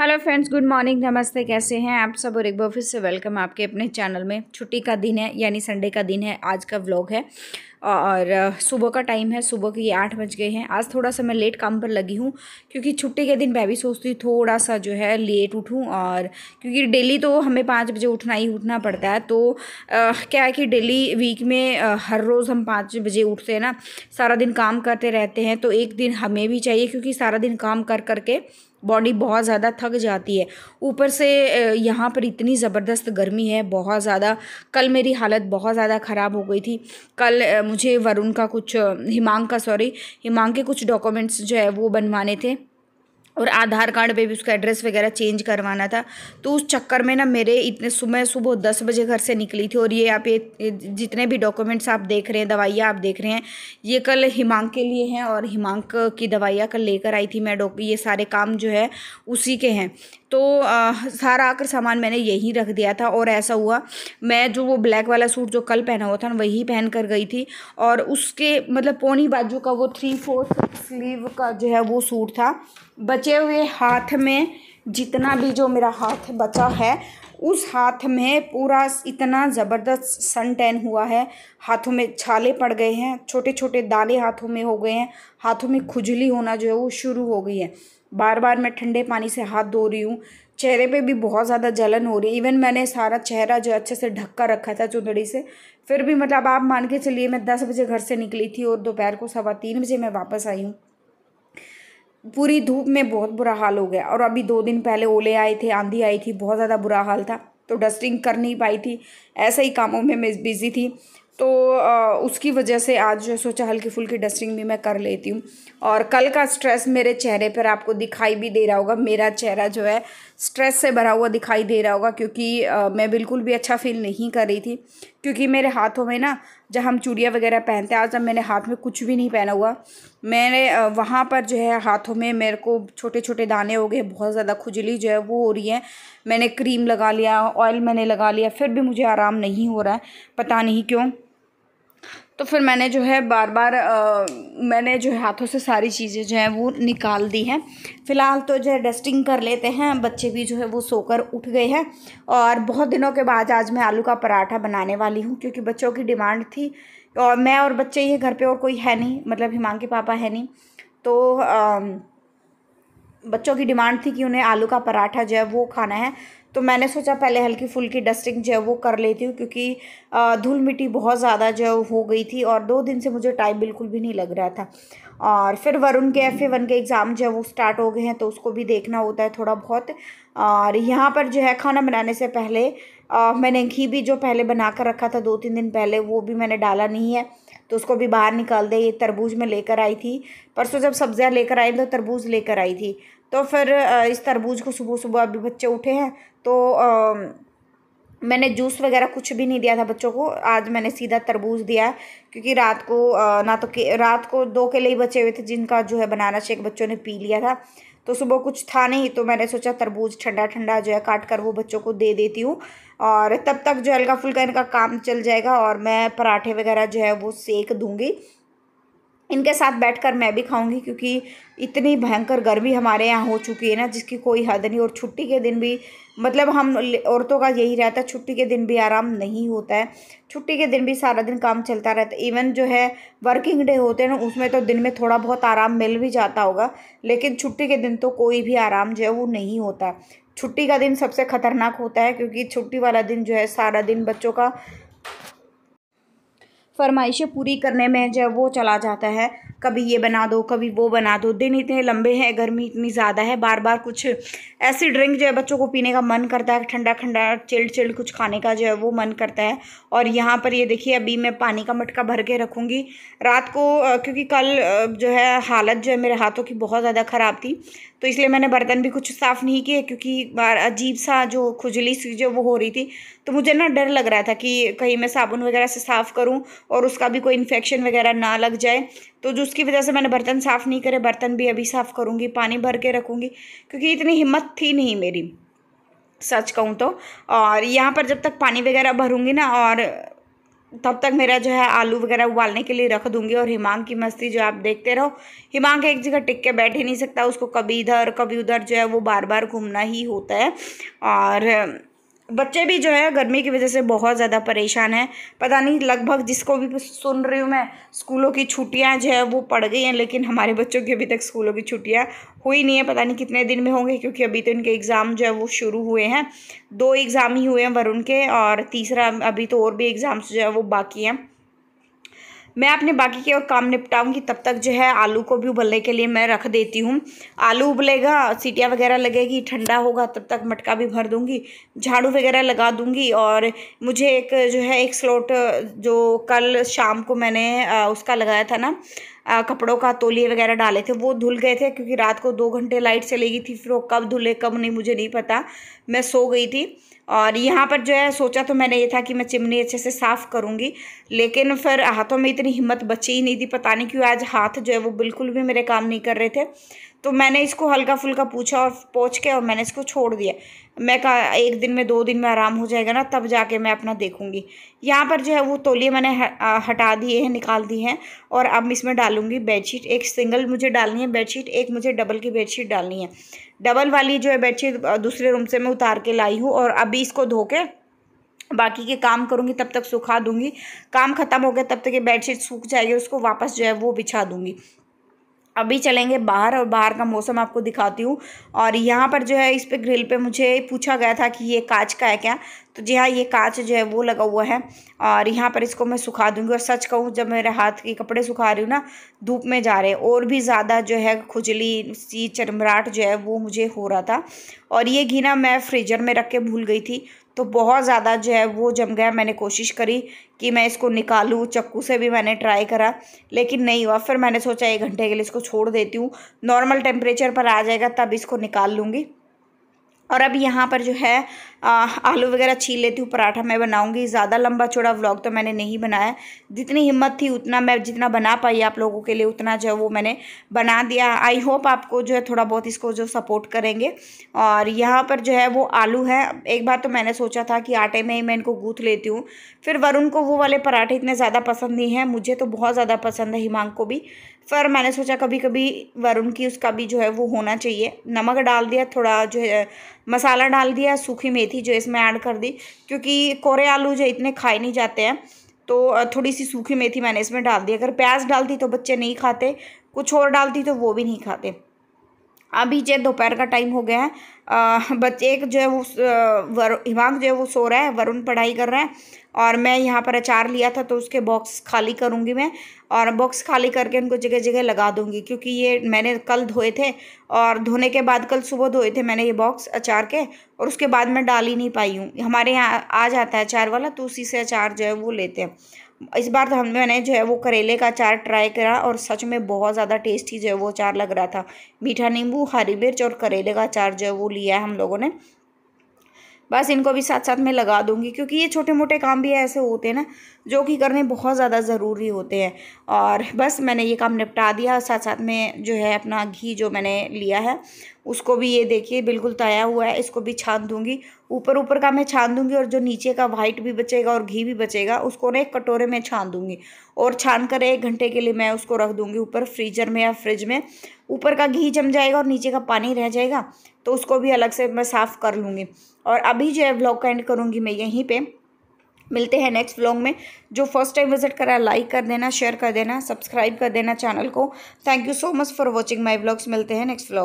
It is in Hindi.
हेलो फ्रेंड्स गुड मॉर्निंग नमस्ते कैसे हैं आप सब और एक बार फिर से वेलकम आपके अपने चैनल में छुट्टी का दिन है यानी संडे का दिन है आज का व्लॉग है और सुबह का टाइम है सुबह के ये आठ बज गए हैं आज थोड़ा सा मैं लेट काम पर लगी हूँ क्योंकि छुट्टी के दिन मैं भी सोचती हूँ थोड़ा सा जो है लेट उठूँ और क्योंकि डेली तो हमें पाँच बजे उठना ही उठना पड़ता है तो आ, क्या है कि डेली वीक में आ, हर रोज़ हम पाँच बजे उठते हैं ना सारा दिन काम करते रहते हैं तो एक दिन हमें भी चाहिए क्योंकि सारा दिन काम कर करके बॉडी बहुत ज़्यादा थक जाती है ऊपर से यहाँ पर इतनी ज़बरदस्त गर्मी है बहुत ज़्यादा कल मेरी हालत बहुत ज़्यादा ख़राब हो गई थी कल मुझे वरुण का कुछ हिमांग का सॉरी हिमांग के कुछ डॉक्यूमेंट्स जो है वो बनवाने थे और आधार कार्ड पे भी उसका एड्रेस वगैरह चेंज करवाना था तो उस चक्कर में ना मेरे इतने सुबह सुबह दस बजे घर से निकली थी और ये आप ये जितने भी डॉक्यूमेंट्स आप देख रहे हैं दवाइयाँ आप देख रहे हैं ये कल हिमांक के लिए हैं और हिमांक की दवाइयाँ कल लेकर आई थी मैं डॉक ये सारे काम जो है उसी के हैं तो आ, सारा आकर सामान मैंने यहीं रख दिया था और ऐसा हुआ मैं जो वो ब्लैक वाला सूट जो कल पहना हुआ था ना वही पहन कर गई थी और उसके मतलब पौनी बाजू का वो थ्री फोर्थ स्लीव का जो है वो सूट था बच बचे हुए हाथ में जितना भी जो मेरा हाथ बचा है उस हाथ में पूरा इतना ज़बरदस्त सन टैन हुआ है हाथों में छाले पड़ गए हैं छोटे छोटे दाने हाथों में हो गए हैं हाथों में खुजली होना जो है वो शुरू हो गई है बार बार मैं ठंडे पानी से हाथ धो रही हूँ चेहरे पे भी बहुत ज़्यादा जलन हो रही है इवन मैंने सारा चेहरा जो अच्छे से ढक कर रखा था चुंदड़ी से फिर भी मतलब आप मान के चलिए मैं दस बजे घर से निकली थी और दोपहर को सवा तीन बजे मैं वापस आई हूँ पूरी धूप में बहुत बुरा हाल हो गया और अभी दो दिन पहले ओले आए थे आंधी आई थी बहुत ज़्यादा बुरा हाल था तो डस्टिंग कर नहीं पाई थी ऐसे ही कामों में मैं बिज़ी थी तो उसकी वजह से आज जो सोचा हल्की फुल्की डस्टिंग भी मैं कर लेती हूँ और कल का स्ट्रेस मेरे चेहरे पर आपको दिखाई भी दे रहा होगा मेरा चेहरा जो है स्ट्रेस से भरा हुआ दिखाई दे रहा होगा क्योंकि मैं बिल्कुल भी अच्छा फील नहीं कर रही थी क्योंकि मेरे हाथों में ना जहाँ हम चूड़ियाँ वगैरह पहनते हैं आज मैंने हाथ में कुछ भी नहीं पहना हुआ मैंने वहाँ पर जो है हाथों में मेरे को छोटे छोटे दाने हो गए बहुत ज़्यादा खुजली जो है वो हो रही है मैंने क्रीम लगा लिया ऑयल मैंने लगा लिया फिर भी मुझे आराम नहीं हो रहा है पता नहीं क्यों तो फिर मैंने जो है बार बार आ, मैंने जो है हाथों से सारी चीज़ें जो हैं वो निकाल दी हैं फ़िलहाल तो जो है डस्टिंग कर लेते हैं बच्चे भी जो है वो सोकर उठ गए हैं और बहुत दिनों के बाद आज मैं आलू का पराठा बनाने वाली हूँ क्योंकि बच्चों की डिमांड थी और मैं और बच्चे ये घर पे और कोई है नहीं मतलब हिमांग के पापा है नहीं तो आ, बच्चों की डिमांड थी कि उन्हें आलू का पराठा जो है वो खाना है तो मैंने सोचा पहले हल्की फुल्की डस्टिंग जो है वो कर लेती हूँ क्योंकि धूल मिट्टी बहुत ज़्यादा जो हो गई थी और दो दिन से मुझे टाइम बिल्कुल भी नहीं लग रहा था और फिर वरुण के एफ वन के एग्ज़ाम जो है वो स्टार्ट हो गए हैं तो उसको भी देखना होता है थोड़ा बहुत और यहाँ पर जो है खाना बनाने से पहले आ, मैंने घी भी जो पहले बना कर रखा था दो तीन दिन पहले वो भी मैंने डाला नहीं है तो उसको भी बाहर निकाल दे ये तरबूज में लेकर आई थी परसों जब सब्जियाँ लेकर आई तो तरबूज लेकर आई थी तो फिर इस तरबूज को सुबह सुबह अभी बच्चे उठे हैं तो आ, मैंने जूस वगैरह कुछ भी नहीं दिया था बच्चों को आज मैंने सीधा तरबूज दिया है क्योंकि रात को ना तो रात को दो के ही बचे हुए थे जिनका जो है बनाना शेक बच्चों ने पी लिया था तो सुबह कुछ था नहीं तो मैंने सोचा तरबूज ठंडा ठंडा जो है काट कर वो बच्चों को दे देती हूँ और तब तक जो हल्का फुल्का इनका काम चल जाएगा और मैं पराठे वगैरह जो है वो सेक दूँगी इनके साथ बैठकर मैं भी खाऊंगी क्योंकि इतनी भयंकर गर्मी हमारे यहाँ हो चुकी है ना जिसकी कोई हद नहीं और छुट्टी के दिन भी मतलब हम औरतों का यही रहता है छुट्टी के दिन भी आराम नहीं होता है छुट्टी के दिन भी सारा दिन काम चलता रहता है इवन जो है वर्किंग डे होते हैं ना उसमें तो दिन में थोड़ा बहुत आराम मिल भी जाता होगा लेकिन छुट्टी के दिन तो कोई भी आराम जो है वो नहीं होता छुट्टी का दिन सबसे खतरनाक होता है क्योंकि छुट्टी वाला दिन जो है सारा दिन बच्चों का फरमाइशें पूरी करने में जो वो चला जाता है कभी ये बना दो कभी वो बना दो दिन इतने लंबे हैं गर्मी इतनी ज़्यादा है बार बार कुछ ऐसी ड्रिंक जो है बच्चों को पीने का मन करता है ठंडा ठंडा चिल्ड चिल्ड कुछ खाने का जो है वो मन करता है और यहाँ पर ये देखिए अभी मैं पानी का मटका भर के रखूँगी रात को क्योंकि कल जो है हालत जो है मेरे हाथों की बहुत ज़्यादा ख़राब थी तो इसलिए मैंने बर्तन भी कुछ साफ़ नहीं किए क्योंकि अजीब सा जो खुजली सी जो वो हो रही थी तो मुझे ना डर लग रहा था कि कहीं मैं साबुन वगैरह से साफ़ करूँ और उसका भी कोई इन्फेक्शन वगैरह ना लग जाए तो जो उसकी वजह से मैंने बर्तन साफ़ नहीं करे बर्तन भी अभी साफ़ करूँगी पानी भर के रखूँगी क्योंकि इतनी हिम्मत थी नहीं मेरी सच कहूँ तो और यहाँ पर जब तक पानी वगैरह भरूँगी ना और तब तक मेरा जो है आलू वगैरह उबालने के लिए रख दूंगी और हिमांग की मस्ती जो आप देखते रहो हिमांग एक जगह टिक के बैठ ही नहीं सकता उसको कभी इधर कभी उधर जो है वो बार बार घूमना ही होता है और बच्चे भी जो है गर्मी की वजह से बहुत ज़्यादा परेशान हैं पता नहीं लगभग जिसको भी सुन रही हूँ मैं स्कूलों की छुट्टियाँ जो है वो पड़ गई हैं लेकिन हमारे बच्चों की अभी तक स्कूलों की छुट्टियाँ हुई नहीं है पता नहीं कितने दिन में होंगे क्योंकि अभी तो इनके एग्ज़ाम जो है वो शुरू हुए हैं दो एग्ज़ाम ही हुए हैं वरुण के और तीसरा अभी तो और भी एग्ज़ाम्स जो है वो बाकी हैं मैं अपने बाकी के और काम निपटाऊंगी तब तक जो है आलू को भी उबलने के लिए मैं रख देती हूँ आलू उबलेगा सीटियाँ वगैरह लगेगी ठंडा होगा तब तक मटका भी भर दूँगी झाड़ू वगैरह लगा दूँगी और मुझे एक जो है एक स्लोट जो कल शाम को मैंने उसका लगाया था ना आ, कपड़ों का तोलिए वगैरह डाले थे वो धुल गए थे क्योंकि रात को दो घंटे लाइट चलेगी थी फिर वो कब धुले कब नहीं मुझे नहीं पता मैं सो गई थी और यहाँ पर जो है सोचा तो मैंने ये था कि मैं चिमनी अच्छे से साफ़ करूँगी लेकिन फिर हाथों में इतनी हिम्मत बची ही नहीं थी पता नहीं क्यों आज हाथ जो है वो बिल्कुल भी मेरे काम नहीं कर रहे थे तो मैंने इसको हल्का फुल्का पूछा और पोछ के और मैंने इसको छोड़ दिया मैं कहा एक दिन में दो दिन में आराम हो जाएगा ना तब जाके मैं अपना देखूंगी यहाँ पर जो है वो तोलिए मैंने हटा दिए हैं निकाल दिए हैं और अब इसमें डालूंगी बेडशीट एक सिंगल मुझे डालनी है बेडशीट एक मुझे डबल की बेडशीट डालनी है डबल वाली जो है बेडशीट दूसरे रूम से मैं उतार के लाई हूँ और अभी इसको धो के बाकी के काम करूँगी तब तक सुखा दूँगी काम ख़त्म हो गया तब तक ये बेडशीट सूख जाएगी उसको वापस जो है वो बिछा दूँगी अभी चलेंगे बाहर और बाहर का मौसम आपको दिखाती हूँ और यहाँ पर जो है इस पर ग्रिल पे मुझे पूछा गया था कि ये कांच का है क्या तो जी हाँ ये कांच जो है वो लगा हुआ है और यहाँ पर इसको मैं सुखा दूँगी और सच कहूँ जब मेरे हाथ के कपड़े सुखा रही हूँ ना धूप में जा रहे और भी ज़्यादा जो है खुजली सी चरमराहट जो है वो मुझे हो रहा था और ये घी ना मैं फ्रीजर में रख के भूल गई थी तो बहुत ज़्यादा जो है वो जम गया मैंने कोशिश करी कि मैं इसको निकालूँ चक्कू से भी मैंने ट्राई करा लेकिन नहीं हुआ फिर मैंने सोचा एक घंटे के लिए इसको छोड़ देती हूँ नॉर्मल टेम्परेचर पर आ जाएगा तब इसको निकाल लूँगी और अब यहाँ पर जो है आ, आलू वगैरह छील लेती हूँ पराठा मैं बनाऊँगी ज़्यादा लंबा चौड़ा व्लॉग तो मैंने नहीं बनाया जितनी हिम्मत थी उतना मैं जितना बना पाई आप लोगों के लिए उतना जो है वो मैंने बना दिया आई होप आपको जो है थोड़ा बहुत इसको जो सपोर्ट करेंगे और यहाँ पर जो है वो आलू है एक बार तो मैंने सोचा था कि आटे में ही मैं इनको गूँथ लेती हूँ फिर वरुण को वो वाले पराठे इतने ज़्यादा पसंद नहीं हैं मुझे तो बहुत ज़्यादा पसंद है हिमांग को भी पर मैंने सोचा कभी कभी वरुण की उसका भी जो है वो होना चाहिए नमक डाल दिया थोड़ा जो है मसाला डाल दिया सूखी मेथी जो इसमें ऐड कर दी क्योंकि कोरे आलू जो इतने खाए नहीं जाते हैं तो थोड़ी सी सूखी मेथी मैंने इसमें डाल दी अगर प्याज डालती तो बच्चे नहीं खाते कुछ और डालती तो वो भी नहीं खाते अभी जो दोपहर का टाइम हो गया है बच बच्चे एक जो है वो हिमांक जो है वो सो रहा है वरुण पढ़ाई कर रहा है और मैं यहाँ पर अचार लिया था तो उसके बॉक्स खाली करूँगी मैं और बॉक्स खाली करके उनको जगह जगह लगा दूँगी क्योंकि ये मैंने कल धोए थे और धोने के बाद कल सुबह धोए थे मैंने ये बॉक्स अचार के और उसके बाद मैं डाल ही नहीं पाई हूँ हमारे यहाँ आ जाता है अचार वाला तो उसी से अचार जो है वो लेते हैं इस बार तो हमने मैंने जो है वो करेले का अचार ट्राई करा और सच में बहुत ज़्यादा टेस्टी जो है वो अचार लग रहा था मीठा नींबू हरी मिर्च और करेले का अचार जो है वो लिया है हम लोगों ने बस इनको भी साथ साथ में लगा दूंगी क्योंकि ये छोटे मोटे काम भी ऐसे होते हैं ना जो कि करने बहुत ज़्यादा ज़रूरी होते हैं और बस मैंने ये काम निपटा दिया साथ साथ में जो है अपना घी जो मैंने लिया है उसको भी ये देखिए बिल्कुल तया हुआ है इसको भी छान दूँगी ऊपर ऊपर का मैं छान दूँगी और जो नीचे का वाइट भी बचेगा और घी भी बचेगा उसको ना एक कटोरे में छान दूँगी और छान कर एक घंटे के लिए मैं उसको रख दूँगी ऊपर फ्रीजर में या फ्रिज में ऊपर का घी जम जाएगा और नीचे का पानी रह जाएगा तो उसको भी अलग से मैं साफ़ कर लूँगी और अभी जो है ब्लॉक का एंड करूँगी मैं यहीं पर मिलते हैं नेक्स्ट व्लॉग में जो फर्स्ट टाइम विजिट करा लाइक कर देना शेयर कर देना सब्सक्राइब कर देना चैनल को thank you so much for watching my blogs मिलते हैं नेक्स्ट व्लॉग